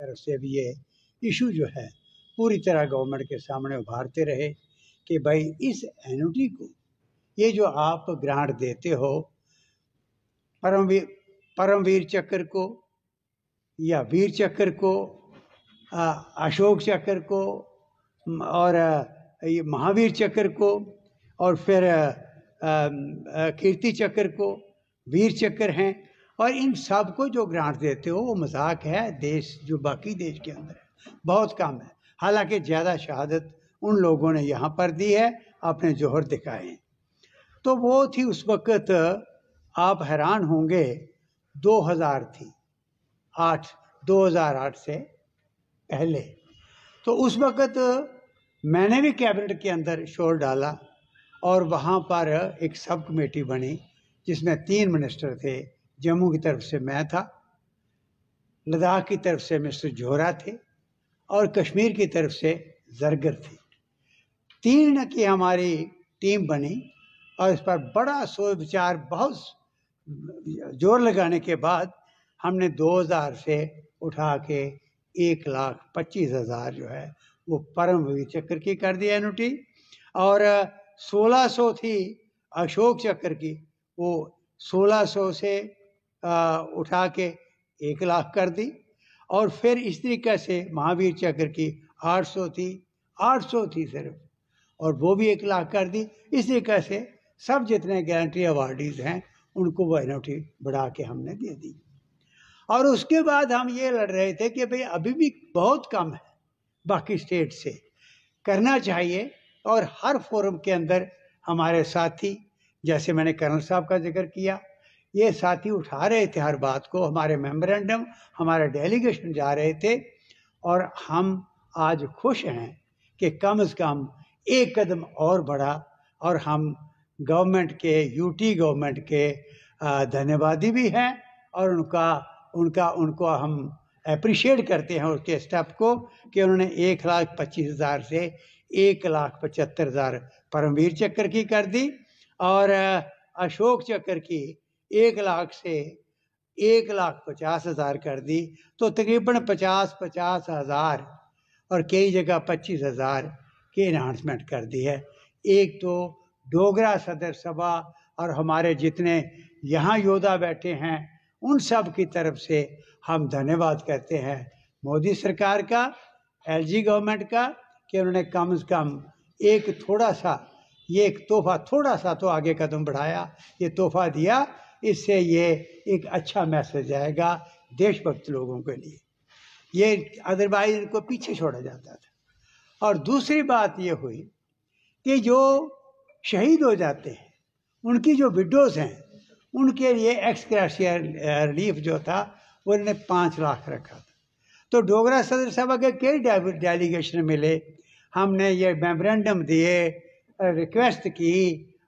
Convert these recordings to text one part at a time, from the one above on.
तरफ से भी ये इशू जो है पूरी तरह गवर्नमेंट के सामने उभारते रहे कि भाई इस एनओटी को ये जो आप ग्रांट देते हो परमवीर परमवीर चक्र को या वीर चक्र को अशोक चक्र को और ये महावीर चक्र को और फिर कीर्ति चक्र को वीर चक्र हैं और इन सब को जो ग्रांट देते हो वो मजाक है देश जो बाकी देश के अंदर है बहुत कम है हालांकि ज़्यादा शहादत उन लोगों ने यहाँ पर दी है अपने जोहर दिखाए तो वो थी उस वक़्त आप हैरान होंगे 2000 थी आठ 2008 से पहले तो उस वक़्त मैंने भी कैबिनेट के अंदर शोर डाला और वहाँ पर एक सब कमेटी बनी जिसमें तीन मिनिस्टर थे जम्मू की तरफ से मैं था लद्दाख की तरफ से मिस्टर जोहरा थे और कश्मीर की तरफ से जरगर थे तीन की हमारी टीम बनी और इस पर बड़ा सोच विचार बहुत जोर लगाने के बाद हमने 2000 से उठा के एक लाख पच्चीस हज़ार जो है वो परमवीर चक्र की कर दिया एनुटी और 1600 थी अशोक चक्र की वो 1600 से उठा के एक लाख कर दी और फिर इस तरीके से महावीर चक्र की 800 थी 800 थी सिर्फ और वो भी एक लाख कर दी इस तरीके से सब जितने गारंटी अवार्डीज हैं उनको वो एनोटी बढ़ा के हमने दे दी और उसके बाद हम ये लड़ रहे थे कि भाई अभी भी बहुत कम है बाकी स्टेट से करना चाहिए और हर फोरम के अंदर हमारे साथी जैसे मैंने कर्नल साहब का जिक्र किया ये साथी उठा रहे थे हर बात को हमारे मेमोरेंडम हमारे डेलीगेशन जा रहे थे और हम आज खुश हैं कि कम से कम एक कदम और बढ़ा और हम गवर्नमेंट के यूटी गवर्नमेंट के धन्यवादी भी हैं और उनका उनका उनको हम अप्रिशिएट करते हैं उसके स्टेप को कि उन्होंने एक लाख पच्चीस हज़ार से एक लाख पचहत्तर हज़ार परमवीर चक्र की कर दी और अशोक चक्र की एक लाख से एक लाख पचास हज़ार कर दी तो तकरीबन पचास पचास हज़ार और कई जगह पच्चीस हज़ार की इन्हांसमेंट कर दी है एक तो डोगरा सदर सभा और हमारे जितने यहाँ योद्धा बैठे हैं उन सब की तरफ से हम धन्यवाद करते हैं मोदी सरकार का एलजी गवर्नमेंट का कि उन्होंने कम से कम एक थोड़ा सा ये एक तोहफा थोड़ा सा तो आगे कदम बढ़ाया ये तोहफा दिया इससे ये एक अच्छा मैसेज आएगा देशभक्त लोगों के लिए ये अदरवाइज इनको पीछे छोड़ा जाता था और दूसरी बात ये हुई कि जो शहीद हो जाते हैं उनकी जो विडोज़ हैं उनके लिए एक्सक्रेशियर रिलीफ जो था वो उन्होंने पाँच लाख रखा था तो डोगरा सदर सभा के कई डेलीगेशन मिले हमने ये मेमोरेंडम दिए रिक्वेस्ट की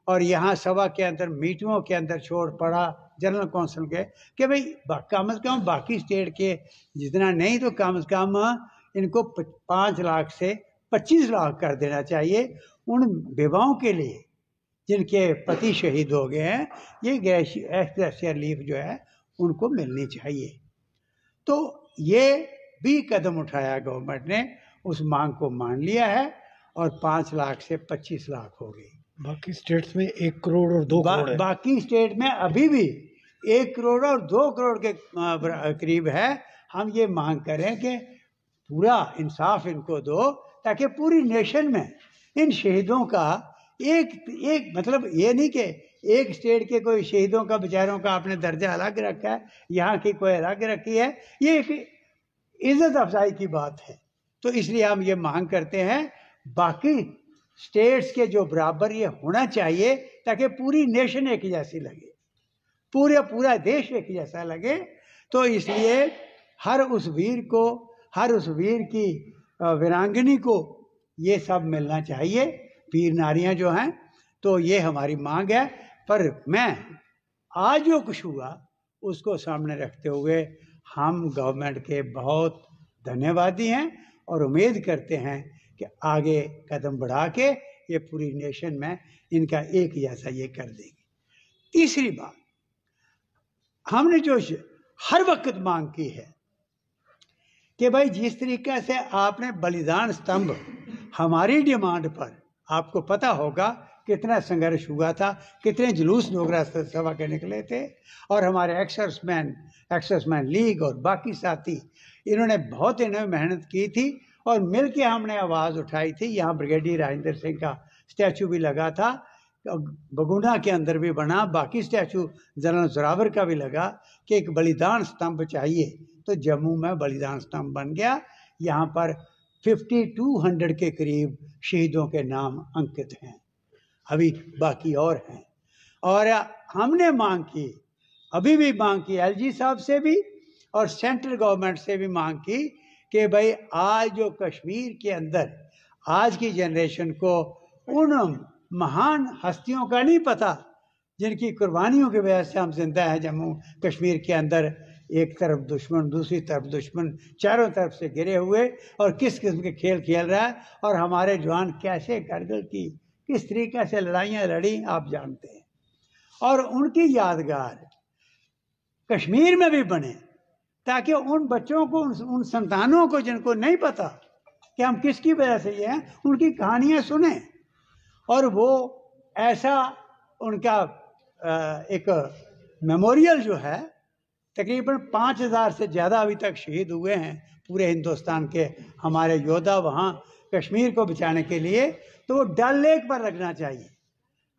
और यहाँ सभा के अंदर मीटिंगों के अंदर छोड़ पड़ा जनरल काउंसिल के कि भाई कम से कम बाकी स्टेट के जितना नहीं तो कम से कम इनको पाँच लाख से पच्चीस लाख कर देना चाहिए उन विवाहों के लिए जिनके पति शहीद हो गए हैं ये ग्रेशिया रिलीफ जो है उनको मिलनी चाहिए तो ये भी कदम उठाया गवर्नमेंट ने उस मांग को मान लिया है और पाँच लाख से पच्चीस लाख हो गई बाकी स्टेट्स में एक करोड़ और दो बा, करोड़ बाकी स्टेट में अभी भी एक करोड़ और दो करोड़ के करीब है हम ये मांग करें कि पूरा इंसाफ इनको दो ताकि पूरी नेशन में इन शहीदों का एक एक मतलब ये नहीं कि एक स्टेट के कोई शहीदों का बेचारों का आपने दर्जा अलग रखा है यहाँ की कोई अलग रखी है ये एक इज्जत अफजाई की बात है तो इसलिए हम ये मांग करते हैं बाकी स्टेट्स के जो बराबर ये होना चाहिए ताकि पूरी नेशन एक जैसी लगे पूरे पूरा देश एक जैसा लगे तो इसलिए हर उस वीर को हर उस वीर की वीरांगनी को ये सब मिलना चाहिए वीर नारियां जो हैं तो ये हमारी मांग है पर मैं आज जो कुछ हुआ उसको सामने रखते हुए हम गवर्नमेंट के बहुत धन्यवादी हैं और उम्मीद करते हैं कि आगे कदम बढ़ा के ये पूरी नेशन में इनका एक जैसा ये कर देंगे तीसरी बात हमने जो हर वक्त मांग की है कि भाई जिस तरीके से आपने बलिदान स्तंभ हमारी डिमांड पर आपको पता होगा कितना संघर्ष हुआ था कितने जुलूस नोगरा सभा के निकले थे और हमारे एक्सर्समैन एक्सर्समैन लीग और बाकी साथी इन्होंने बहुत इन्होंने मेहनत की थी और मिल के हमने आवाज़ उठाई थी यहाँ ब्रिगेडियर राजेंद्र सिंह का स्टैचू भी लगा था बगुना के अंदर भी बना बाकी स्टैचू जनरल जोरावर का भी लगा कि एक बलिदान स्तंभ चाहिए तो जम्मू में बलिदान स्तंभ बन गया यहाँ पर 5200 के करीब शहीदों के नाम अंकित हैं अभी बाकी और हैं और हमने मांग की अभी भी मांग की एलजी साहब से भी और सेंट्रल गवर्नमेंट से भी मांग की कि भाई आज जो कश्मीर के अंदर आज की जनरेशन को उन महान हस्तियों का नहीं पता जिनकी कुर्बानियों की वजह से हम जिंदा हैं जम्मू कश्मीर के अंदर एक तरफ दुश्मन दूसरी तरफ दुश्मन चारों तरफ से घिरे हुए और किस किस्म के खेल खेल रहा है और हमारे जवान कैसे कारगिल की किस तरीके से लड़ाइयाँ लड़ी आप जानते हैं और उनकी यादगार कश्मीर में भी बने ताकि उन बच्चों को उन, उन संतानों को जिनको नहीं पता कि हम किसकी वजह से ये हैं उनकी कहानियाँ सुने और वो ऐसा उनका एक मेमोरियल जो है तकरीबन पाँच हज़ार से ज़्यादा अभी तक शहीद हुए हैं पूरे हिंदुस्तान के हमारे योद्धा वहाँ कश्मीर को बचाने के लिए तो वो डल लेक पर रखना चाहिए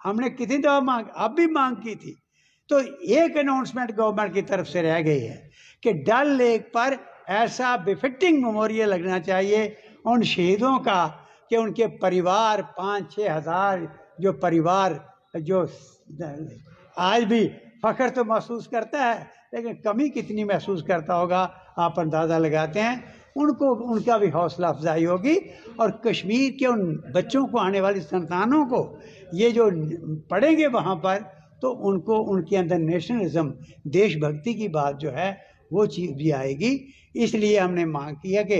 हमने कितनी दवा मांग अब भी मांग की थी तो एक अनाउंसमेंट गवर्नमेंट की तरफ से रह गई है कि डल लेक पर ऐसा बिफिटिंग मेमोरियल लगना चाहिए उन शहीदों का कि उनके परिवार पाँच छः हज़ार जो परिवार जो आज भी फ़ख्र तो महसूस करता है लेकिन कमी कितनी महसूस करता होगा आप अंदाज़ा लगाते हैं उनको उनका भी हौसला अफजाई होगी और कश्मीर के उन बच्चों को आने वाली संतानों को ये जो पढ़ेंगे वहाँ पर तो उनको उनके अंदर नेशनलिज्म देशभक्ति की बात जो है वो चीज़ भी आएगी इसलिए हमने मांग की है कि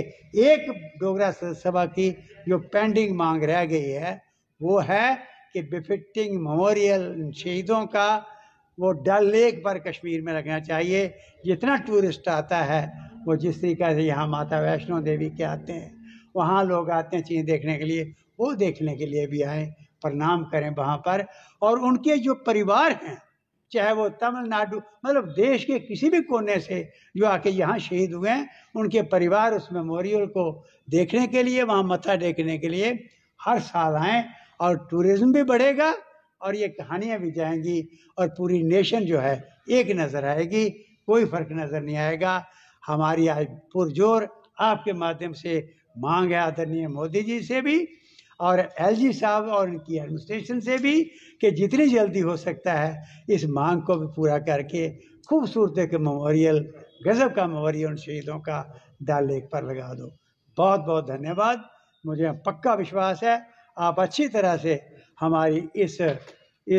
एक डोगरा सभा की जो पेंडिंग मांग रह गई है वो है कि बिफिटिंग मेमोरियल शहीदों का वो डल लेक पर कश्मीर में रखना चाहिए जितना टूरिस्ट आता है वो जिस तरीके से यहाँ माता वैष्णो देवी के आते हैं वहाँ लोग आते हैं चीज़ें देखने के लिए वो देखने के लिए भी आएँ प्रणाम करें वहाँ पर और उनके जो परिवार हैं चाहे वो तमिलनाडु मतलब देश के किसी भी कोने से जो आके यहाँ शहीद हुए हैं उनके परिवार उस मेमोरियल को देखने के लिए वहाँ मत्था टेकने के लिए हर साल आएँ और टूरिज्म भी बढ़ेगा और ये कहानियाँ भी जाएंगी और पूरी नेशन जो है एक नज़र आएगी कोई फर्क नज़र नहीं आएगा हमारी आज पुरजोर आपके माध्यम से मांग है आदरणीय मोदी जी से भी और एलजी साहब और उनकी एडमिनिस्ट्रेशन से भी कि जितनी जल्दी हो सकता है इस मांग को भी पूरा करके खूबसूरत एक ममोरियल गज़ब का मेमोरियल उन शहीदों का डाल लेक पर लगा दो बहुत बहुत धन्यवाद मुझे पक्का विश्वास है आप अच्छी तरह से हमारी इस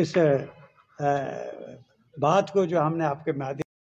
इस आ, बात को जो हमने आपके माध्यम